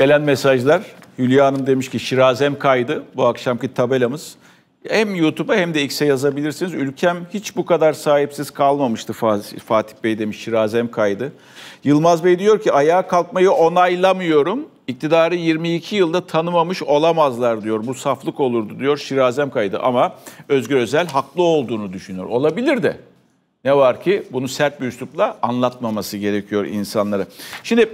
Gelen mesajlar Hülya Hanım demiş ki Şirazem kaydı bu akşamki tabelamız. Hem YouTube'a hem de X'e yazabilirsiniz. Ülkem hiç bu kadar sahipsiz kalmamıştı Fatih Bey demiş Şirazem kaydı. Yılmaz Bey diyor ki ayağa kalkmayı onaylamıyorum. İktidarı 22 yılda tanımamış olamazlar diyor. Bu saflık olurdu diyor Şirazem kaydı. Ama Özgür Özel haklı olduğunu düşünüyor. Olabilir de. Ne var ki bunu sert bir üslupla anlatmaması gerekiyor insanlara. Şimdi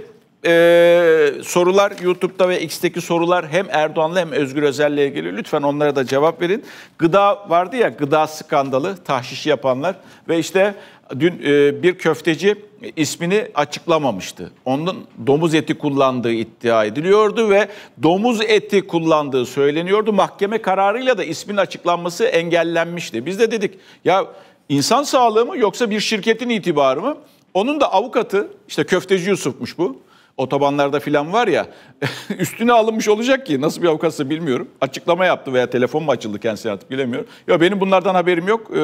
e, sorular YouTube'da ve X'teki sorular hem Erdoğan'la hem Özgür Özel'le ilgili. Lütfen onlara da cevap verin. Gıda vardı ya gıda skandalı, tahşişi yapanlar ve işte dün e, bir köfteci ismini açıklamamıştı. Onun domuz eti kullandığı iddia ediliyordu ve domuz eti kullandığı söyleniyordu. Mahkeme kararıyla da ismin açıklanması engellenmişti. Biz de dedik ya insan sağlığı mı yoksa bir şirketin itibarı mı? Onun da avukatı işte köfteci Yusuf'muş bu otobanlarda filan var ya üstüne alınmış olacak ki nasıl bir avukatsa bilmiyorum. Açıklama yaptı veya telefon mu açıldı kendisine artık bilemiyorum. Ya benim bunlardan haberim yok e,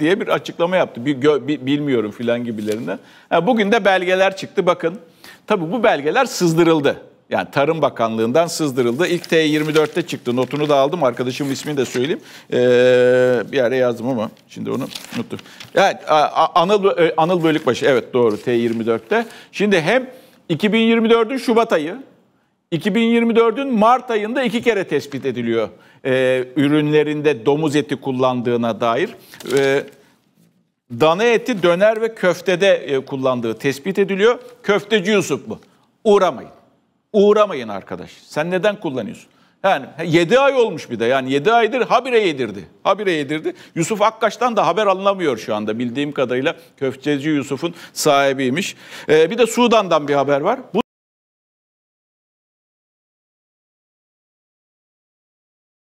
diye bir açıklama yaptı. Bir, gö, bir bilmiyorum filan gibilerinden. Yani bugün de belgeler çıktı bakın. Tabii bu belgeler sızdırıldı. Yani Tarım Bakanlığı'ndan sızdırıldı. İlk T24'te çıktı. Notunu da aldım. Arkadaşımın ismini de söyleyeyim. Ee, bir yere yazdım ama şimdi onu unuttum. Yani Anıl, Anıl Bölükbaşı. Evet doğru T24'te. Şimdi hem 2024'ün Şubat ayı, 2024'ün Mart ayında iki kere tespit ediliyor e, ürünlerinde domuz eti kullandığına dair. E, dana eti döner ve köftede e, kullandığı tespit ediliyor. Köfteci Yusuf bu. Uğramayın. Uğramayın arkadaş. Sen neden kullanıyorsun? Yani 7 ay olmuş bir de. Yani 7 aydır habire yedirdi. Habire yedirdi. Yusuf Akkaş'tan da haber alınamıyor şu anda bildiğim kadarıyla. Köfteci Yusuf'un sahibiymiş. Ee, bir de Sudan'dan bir haber var. Bu